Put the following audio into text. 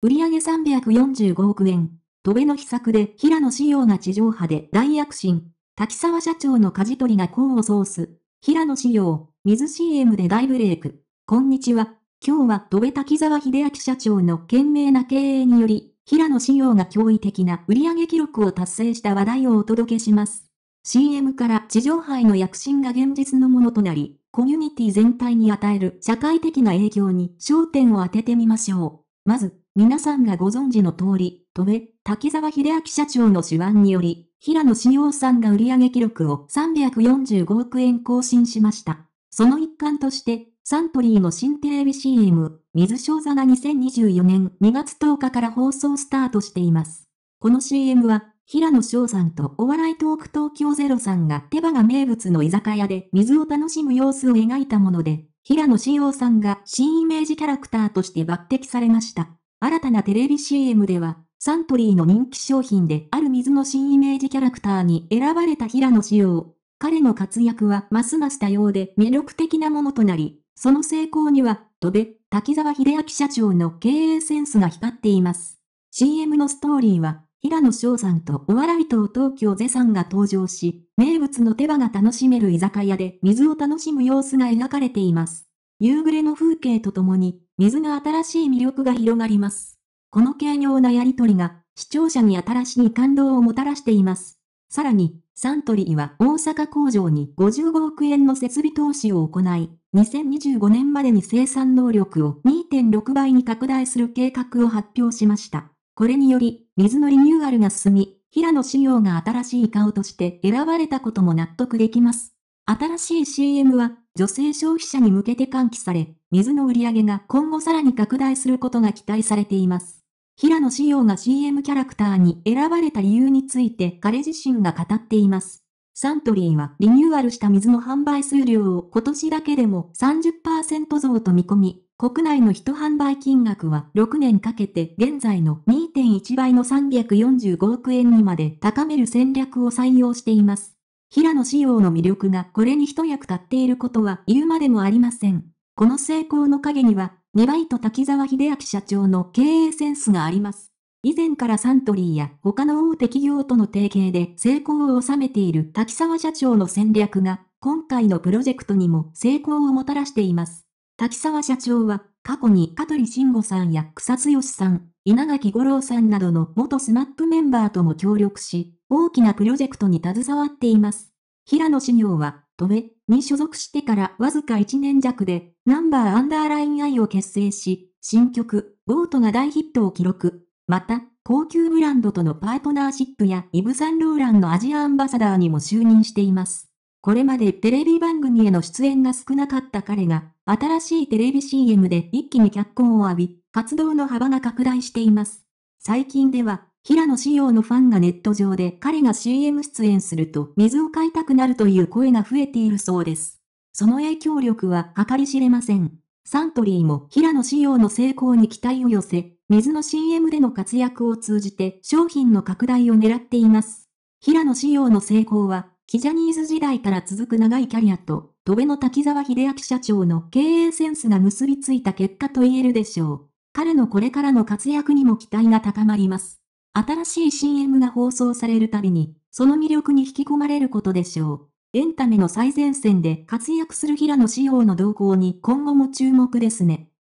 売上345億円。戸辺の秘策で平野仕様が地上波で大躍進。滝沢社長の舵取りが功を奏す。平野仕様、水 CM で大ブレイク。こんにちは。今日は戸辺滝沢秀明社長の懸命な経営により、平野仕様が驚異的な売上記録を達成した話題をお届けします。CM から地上波への躍進が現実のものとなり、コミュニティ全体に与える社会的な影響に焦点を当ててみましょう。まず、皆さんがご存知の通り、戸部、滝沢秀明社長の手腕により、平野志陽さんが売上記録を345億円更新しました。その一環として、サントリーの新テレビ CM、水正座が2024年2月10日から放送スタートしています。この CM は、平野翔さんとお笑いトーク東京ゼロさんが手羽が名物の居酒屋で水を楽しむ様子を描いたもので、平野志陽さんが新イメージキャラクターとして抜擢されました。新たなテレビ CM では、サントリーの人気商品である水の新イメージキャラクターに選ばれた平野紫耀。彼の活躍はますます多様で魅力的なものとなり、その成功には、戸部、滝沢秀明社長の経営センスが光っています。CM のストーリーは、平野翔さんとお笑い党東京ゼさんが登場し、名物の手羽が楽しめる居酒屋で水を楽しむ様子が描かれています。夕暮れの風景とともに、水が新しい魅力が広がります。この軽妙なやりとりが、視聴者に新しい感動をもたらしています。さらに、サントリーは大阪工場に55億円の設備投資を行い、2025年までに生産能力を2.6倍に拡大する計画を発表しました。これにより、水のリニューアルが進み、平野紫耀が新しい顔として選ばれたことも納得できます。新しい CM は女性消費者に向けて喚起され、水の売り上げが今後さらに拡大することが期待されています。平野紫耀が CM キャラクターに選ばれた理由について彼自身が語っています。サントリーはリニューアルした水の販売数量を今年だけでも30%増と見込み、国内の人販売金額は6年かけて現在の2.1倍の345億円にまで高める戦略を採用しています。平野紫耀の魅力がこれに一役買っていることは言うまでもありません。この成功の陰には、2倍と滝沢秀明社長の経営センスがあります。以前からサントリーや他の大手企業との提携で成功を収めている滝沢社長の戦略が今回のプロジェクトにも成功をもたらしています。滝沢社長は過去に香取慎吾さんや草津義さん、稲垣吾郎さんなどの元スマップメンバーとも協力し、大きなプロジェクトに携わっています。平野志陽は、戸部に所属してからわずか1年弱で、ナンバーアンダーラインイを結成し、新曲、ボートが大ヒットを記録。また、高級ブランドとのパートナーシップやイブ・サンローランのアジアアンバサダーにも就任しています。これまでテレビ番組への出演が少なかった彼が、新しいテレビ CM で一気に脚光を浴び、活動の幅が拡大しています。最近では、平野紫耀のファンがネット上で彼が CM 出演すると水を買いたくなるという声が増えているそうです。その影響力は計り知れません。サントリーも平野紫耀の成功に期待を寄せ、水の CM での活躍を通じて商品の拡大を狙っています。平野紫耀の成功はキジャニーズ時代から続く長いキャリアと、戸辺の滝沢秀明社長の経営センスが結びついた結果と言えるでしょう。彼のこれからの活躍にも期待が高まります。新しい CM が放送されるたびに、その魅力に引き込まれることでしょう。エンタメの最前線で活躍する平野仕様の動向に今後も注目ですね。